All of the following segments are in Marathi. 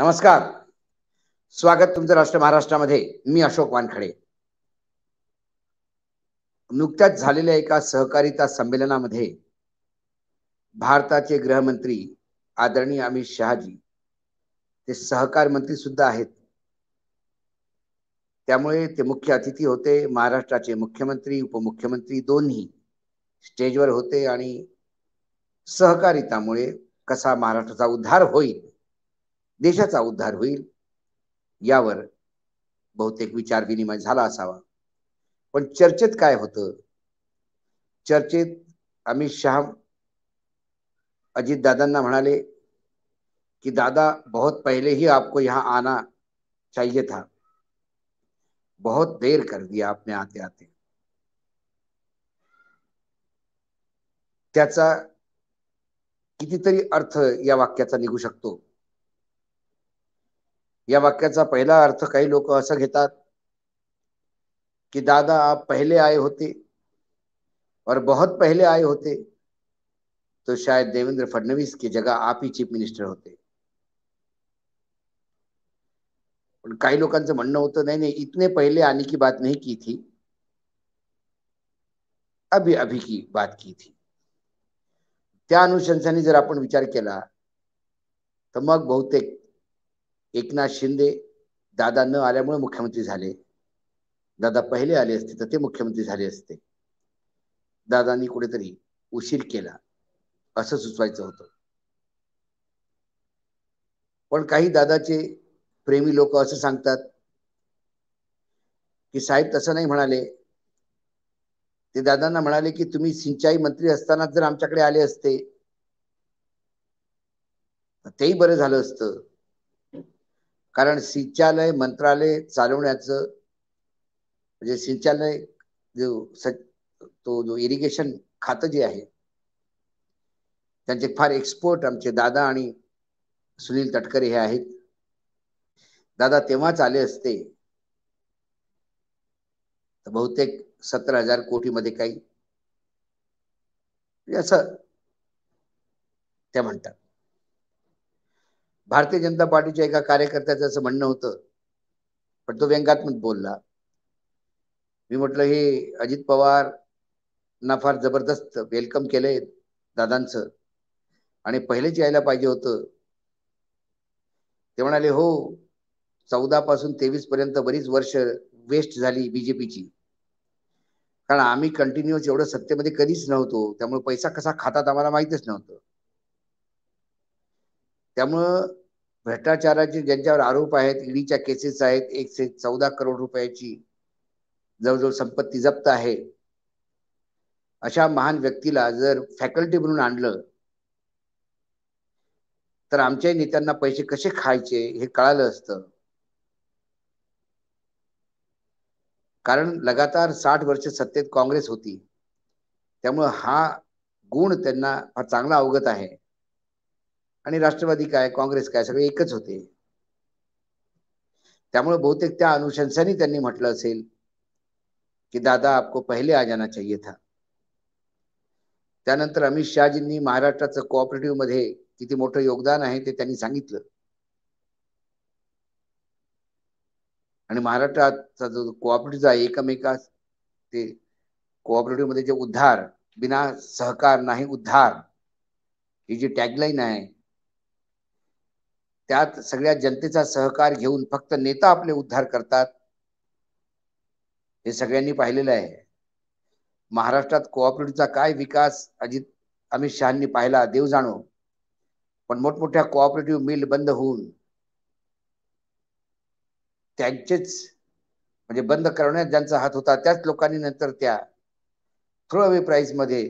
नमस्कार स्वागत तुमचं राष्ट्र महाराष्ट्रामध्ये मी अशोक वानखडे नुकत्याच झालेल्या एका सहकारिता संमेलनामध्ये भारताचे गृहमंत्री आदरणीय अमित शहाजी ते सहकार मंत्री सुद्धा आहेत त्यामुळे ते मुख्य अतिथी होते महाराष्ट्राचे मुख्यमंत्री उपमुख्यमंत्री दोन्ही स्टेजवर होते आणि सहकारितामुळे कसा महाराष्ट्राचा उद्धार होईल देशाचा उद्धार होईल यावर बहुतेक विचार विनिमय झाला असावा पण चर्चेत काय होत। चर्चेत अमित शहा दादांना म्हणाले की दादा बहुत पहिले ही आपको यहां आना चाहिए था बहुत देर कर दिया आपने आते आते त्याचा कितीतरी अर्थ या वाक्याचा निघू शकतो या वाक्याचा पहिला अर्थ काही लोक असं घेतात की दादा आप पहिले आए होते और बहुत पहले आए होते तो शायद देवेंद्र फडणवीस की जगह आप ही चीफ मिनिस्टर होते पण काही लोकांचं म्हणणं होतं नाही नाही इतने पहिले आणि की बात नाही की थी अभी अभी की बात की थी त्या अनुशंसाने जर आपण विचार केला तर मग बहुतेक एकनाथ शिंदे दादा न आल्यामुळे मुख्यमंत्री झाले दादा पहिले आले असते तर ते मुख्यमंत्री झाले असते दादांनी कुठेतरी उशीर केला असं सुचवायचं होतं पण काही दादाचे प्रेमी लोक असं सांगतात की साहेब तसं नाही म्हणाले ते दादांना म्हणाले की तुम्ही सिंचाई मंत्री असताना जर आमच्याकडे आले असते तेही बरं झालं असतं कारण सिंचालय मंत्रालय चालवण्याचं म्हणजे सिंचालय जो तो जो इरिगेशन खातं जे आहे त्यांचे फार एक्सपोर्ट आमचे दादा आणि सुनील तटकरे हे आहेत दादा तेव्हाच आले असते बहुतेक सतरा हजार कोटीमध्ये काही असं त्या म्हणतात भारतीय जनता पार्टीच्या एका कार्यकर्त्याचं असं म्हणणं होतं पण तो व्यंगात्मक बोलला मी म्हटलं हे अजित पवार ना फार जबरदस्त वेलकम केलंय दादांचं आणि पहिलेच यायला पाहिजे होतं ते म्हणाले हो चौदा पासून तेवीस पर्यंत बरीच वर्ष वेस्ट झाली बीजेपीची कारण आम्ही कंटिन्युअस एवढं सत्तेमध्ये कधीच नव्हतो त्यामुळे पैसा कसा खातात आम्हाला माहितच नव्हतं त्यामुळं भ्रष्टाचाराचे ज्यांच्यावर आरोप आहेत ईडीच्या केसेस आहेत एकशे चौदा करोड रुपयाची जवळजवळ संपत्ती जप्त आहे अशा महान व्यक्तीला जर फॅकल्टी म्हणून आणलं तर आमच्या नेत्यांना पैसे कसे खायचे हे कळालं असतं कारण लगातार साठ वर्ष सत्तेत काँग्रेस होती त्यामुळं हा गुण त्यांना फार चांगला अवगत आहे आणि राष्ट्रवादी काय काँग्रेस काय सगळे एकच होते त्यामुळे बहुतेक त्या अनुशंसाने त्यांनी म्हटलं असेल की दादा आपको पहिले आजाना जाना चाहिए था त्यानंतर अमित शहाजींनी महाराष्ट्राचं कोऑपरेटिव्ह मध्ये किती मोठं योगदान आहे ते त्यांनी सांगितलं आणि महाराष्ट्राचा जो कोऑपरेटिव्ह आहे एकमेका ते कोऑपरेटिव्ह मध्ये जे उद्धार बिना सहकार नाही उद्धार ही जी टॅगलाईन आहे त्यात सगळ्या जनतेचा सहकार घेऊन फक्त नेता आपले उद्धार करतात हे सगळ्यांनी पाहिलेलं आहे महाराष्ट्रात कोऑपरेटिव्हचा काय विकास अजित अमित शहानी पाहिला देव जाणो पण मोठमोठ्या कोऑपरेटिव्ह मिल बंद होऊन त्यांचेच म्हणजे बंद करण्यात ज्यांचा हात होता त्याच लोकांनी नंतर त्या थ्रो अवे मध्ये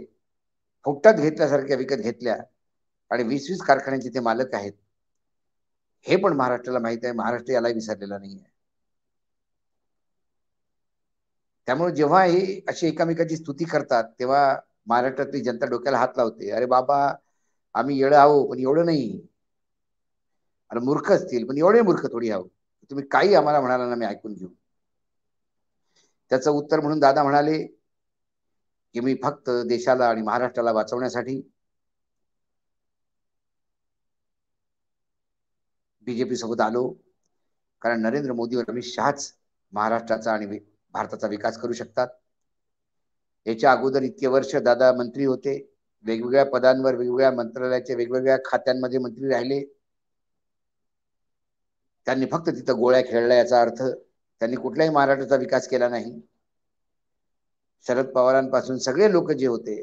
फुकटात घेतल्यासारख्या विकत घेतल्या आणि वीस वीस कारखान्यांचे ते मालक आहेत हे पण महाराष्ट्राला माहित आहे महाराष्ट्र याला विसरलेला नाही आहे त्यामुळे जेव्हा हे अशी एकामेकाची स्तुती करतात तेव्हा महाराष्ट्रातली जनता डोक्याला हात लावते अरे बाबा आम्ही येळ आहो पण एवढं नाही अरे मूर्ख असतील पण एवढे मूर्ख थोडी आहो तुम्ही काही आम्हाला म्हणाला ना मी ऐकून घेऊ त्याचं उत्तर म्हणून दादा म्हणाले की मी फक्त देशाला आणि महाराष्ट्राला वाचवण्यासाठी बीजेपी सोबत आलो कारण नरेंद्र मोदी अमित शहाच महाराष्ट्राचा आणि भारताचा विकास करू शकतात याच्या अगोदर इतके वर्ष दादा मंत्री होते वेगवेगळ्या पदांवर वेगवेगळ्या मंत्रालयाचे वेगवेगळ्या खात्यांमध्ये मंत्री राहिले त्यांनी फक्त तिथं गोळ्या खेळल्या याचा अर्थ त्यांनी कुठल्याही महाराष्ट्राचा विकास केला नाही शरद पवारांपासून सगळे लोक जे होते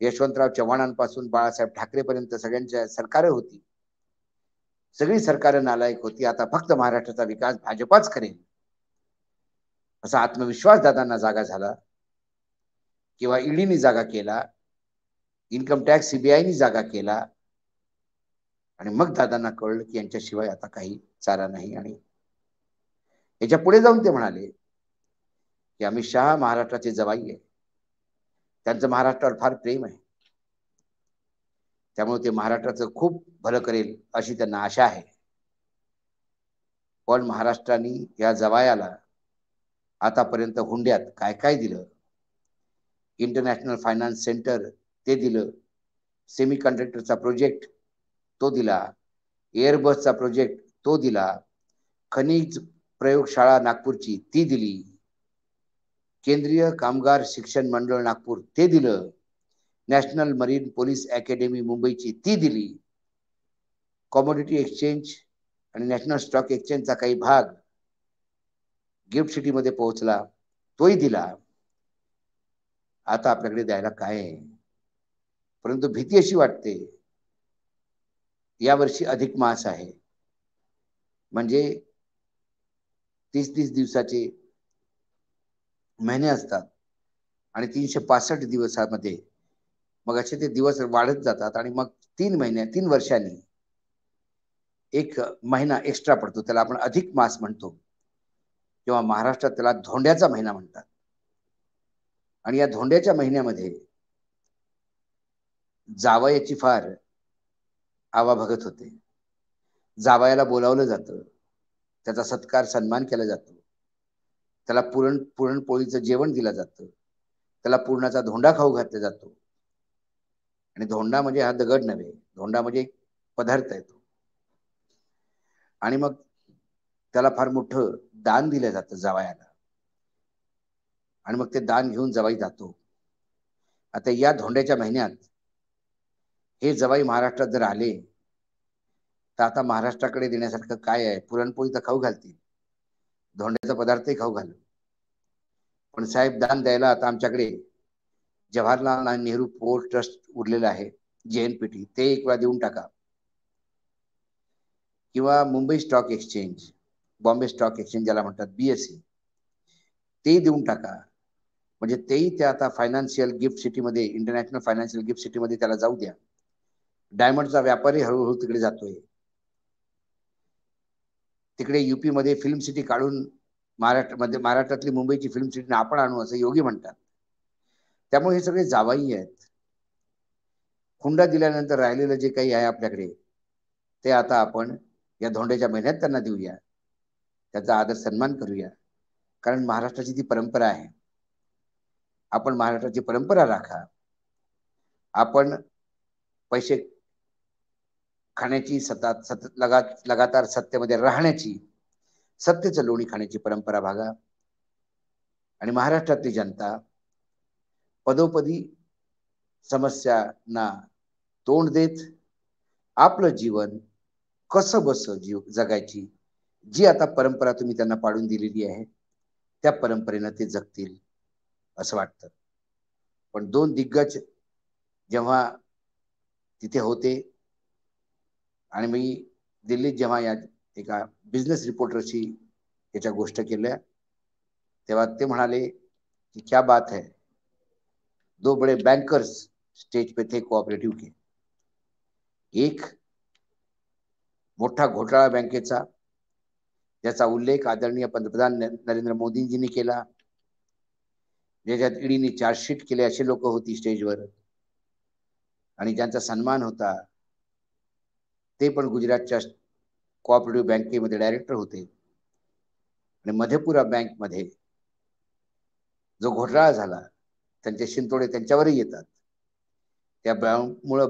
यशवंतराव चव्हाणांपासून बाळासाहेब ठाकरेपर्यंत सगळ्यांच्या सरकार होती सगळी सरकारं नालायक होती आता फक्त महाराष्ट्राचा विकास भाजपाच करेल असा आत्मविश्वास दादांना जागा झाला किंवा ईडीनी जागा केला इन्कम टॅक्स सीबीआयनी जागा केला आणि मग दादांना कळलं की यांच्याशिवाय आता काही चारा नाही आणि याच्या पुढे जाऊन ते म्हणाले की अमित शहा महाराष्ट्राचे जवाई आहे त्यांचं महाराष्ट्रावर फार प्रेम आहे त्यामुळे ते महाराष्ट्राचं खूप भलं करेल अशी त्यांना आशा आहे पण महाराष्ट्राने या जवायाला आतापर्यंत हुंड्यात काय काय दिलं इंटरनॅशनल फायनान्स सेंटर ते दिलं सेमी कंडक्टरचा प्रोजेक्ट तो दिला एअरबसचा प्रोजेक्ट तो दिला खनिज प्रयोगशाळा नागपूरची ती दिली केंद्रीय कामगार शिक्षण मंडळ नागपूर ते दिलं नॅशनल मरीन पोलीस अकॅडमी मुंबईची ती दिली कॉमोडिटी एक्सचेंज आणि नॅशनल स्टॉक एक्सचेंजचा काही भाग गिफ्ट सिटीमध्ये पोहोचला तोही दिला आता आपल्याकडे द्यायला काय आहे परंतु भीती अशी वाटते यावर्षी अधिक मास आहे म्हणजे तीस तीस दिवसाचे महिने असतात आणि तीनशे पासष्ट दिवसामध्ये मग असे ते दिवस वाढत जातात आणि मग तीन महिन्या तीन वर्षांनी एक महिना एक्स्ट्रा पडतो त्याला आपण अधिक मास म्हणतो किंवा महाराष्ट्रात त्याला धोंड्याचा महिना म्हणतात आणि या धोंड्याच्या महिन्यामध्ये जावयाची फार आवा भगत होते जावयाला बोलावलं जातं त्याचा सत्कार सन्मान केला जातो त्याला पुरण पुरणपोळीचं जेवण दिलं जातं त्याला पुरणाचा धोंडा खाऊ घातला जातो आणि धोंडा म्हणजे हा दगड नव्हे धोंडा म्हणजे पदार्थ आहे तो आणि मग त्याला फार मोठं दान दिलं जातं जवायाला आणि मग ते दान घेऊन जवाई जातो आता या धोंड्याच्या महिन्यात हे जवाई महाराष्ट्रात जर आले तर आता महाराष्ट्राकडे देण्यासारखं काय आहे पुरणपोळी तर खाऊ घालतील धोंड्याचा पदार्थही खाऊ घालू पण साहेब दान द्यायला आता आमच्याकडे जवाहरलाल नेहरू पोर्ट ट्रस्ट उरलेलं आहे जे टी ते एक वेळा देऊन टाका किंवा Mumbai stock exchange Bombay stock exchange ज्याला म्हणतात बीएससी e. ते देऊन टाका म्हणजे तेही ते आता फायनान्शियल गिफ्ट सिटीमध्ये इंटरनॅशनल फायनान्शियल गिफ्ट सिटीमध्ये त्याला जाऊ द्या डायमंडचा व्यापारी हळूहळू तिकडे जातोय तिकडे युपी मध्ये फिल्म सिटी काढून महाराष्ट्र मध्ये महाराष्ट्रातली मुंबईची फिल्म सिटी आपण आणू असं योगी म्हणतात त्यामुळे हे सगळे जावाई आहेत हुंडा दिल्यानंतर राहिलेलं जे काही आहे आपल्याकडे ते आता आपण या धोंड्याच्या महिन्यात त्यांना देऊया त्याचा आदर सन्मान करूया कारण महाराष्ट्राची ती परंपरा आहे आपण महाराष्ट्राची परंपरा राखा आपण पैसे खाण्याची सतत सतत लगा लगातार सत्तेमध्ये राहण्याची सत्तेचं लोणी खाण्याची परंपरा भागा आणि महाराष्ट्रातली जनता पदोपदी समस्यांना तोंड देत आपलं जीवन कसं बस जीव जगायची जी आता परंपरा तुम्ही त्यांना पाडून दिलेली आहे त्या परंपरेनं ते जगतील असं वाटतं पण दोन दिग्गज जेव्हा तिथे होते आणि मी दिल्लीत जेव्हा या एका बिझनेस रिपोर्टरशी याच्या गोष्ट केल्या तेव्हा ते म्हणाले की क्या बात है दो बड़े बैंकर्स स्टेज पे थे कोऑपरेटिव के एक मोठा घोटाळा बँकेचा ज्याचा उल्लेख आदरणीय पंतप्रधान नरेंद्र मोदींजींनी केला ज्याच्यात ईडीने चार्जशीट केले असे लोक होती स्टेजवर आणि ज्यांचा सन्मान होता ते पण गुजरातच्या कोऑपरेटिव्ह बँकेमध्ये डायरेक्टर होते आणि मधेपुरा मध्ये जो घोटाळा झाला त्यांचे शिंतोडे त्यांच्यावरही येतात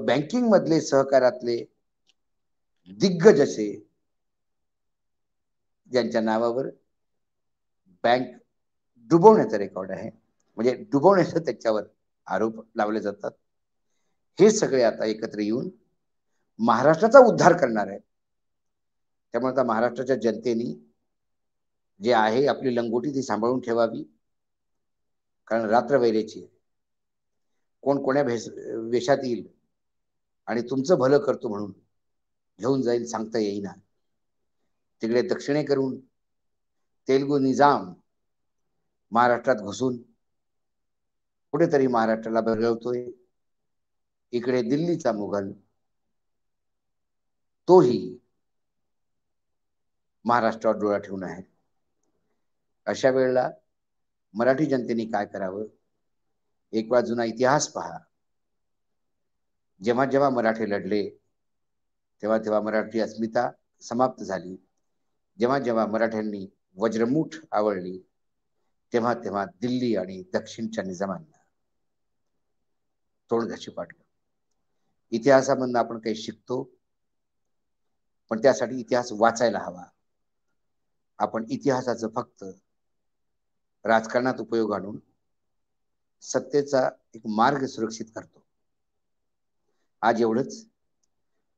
बँकिंग मधले सहकारातले दिग्गज असे ज्यांच्या नावावर बँक डुबवण्याचा रेकॉर्ड आहे म्हणजे डुबवण्याचा त्याच्यावर आरोप लावले जातात हे सगळे आता एकत्र येऊन महाराष्ट्राचा उद्धार करणार आहे त्यामुळे आता महाराष्ट्राच्या जनतेने जे आहे आपली लंगोटी ती सांभाळून ठेवावी कारण रात्र वैरेची कोण कोण्या भेस वेशात येईल आणि तुमचं भलं करतो म्हणून घेऊन जाईल सांगता येईना तिकडे दक्षिणे करून तेलगू निजाम महाराष्ट्रात घुसून कुठेतरी महाराष्ट्राला बळवतोय इकडे दिल्लीचा मुघल तोही महाराष्ट्रावर डोळा ठेवून आहे अशा वेळेला मराठी जनतेने काय करावं एक वेळा जुना इतिहास पहा जेव्हा जेव्हा मराठे लढले तेव्हा तेव्हा मराठी अस्मिता समाप्त झाली जेव्हा जेव्हा मराठ्यांनी वज्रमूठ आवडली तेव्हा तेव्हा दिल्ली आणि दक्षिणच्या निजामांना घशी पाडलं इतिहासामधनं आपण काही शिकतो पण त्यासाठी इतिहास वाचायला हवा आपण इतिहासाचं फक्त राजकारणात उपयोग आणून सत्तेचा एक मार्ग सुरक्षित करतो आज एवढंच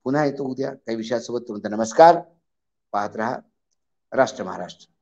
पुन्हा येतो उद्या काही विषयासोबत तुमचा नमस्कार पाहत रहा राष्ट्र महाराष्ट्र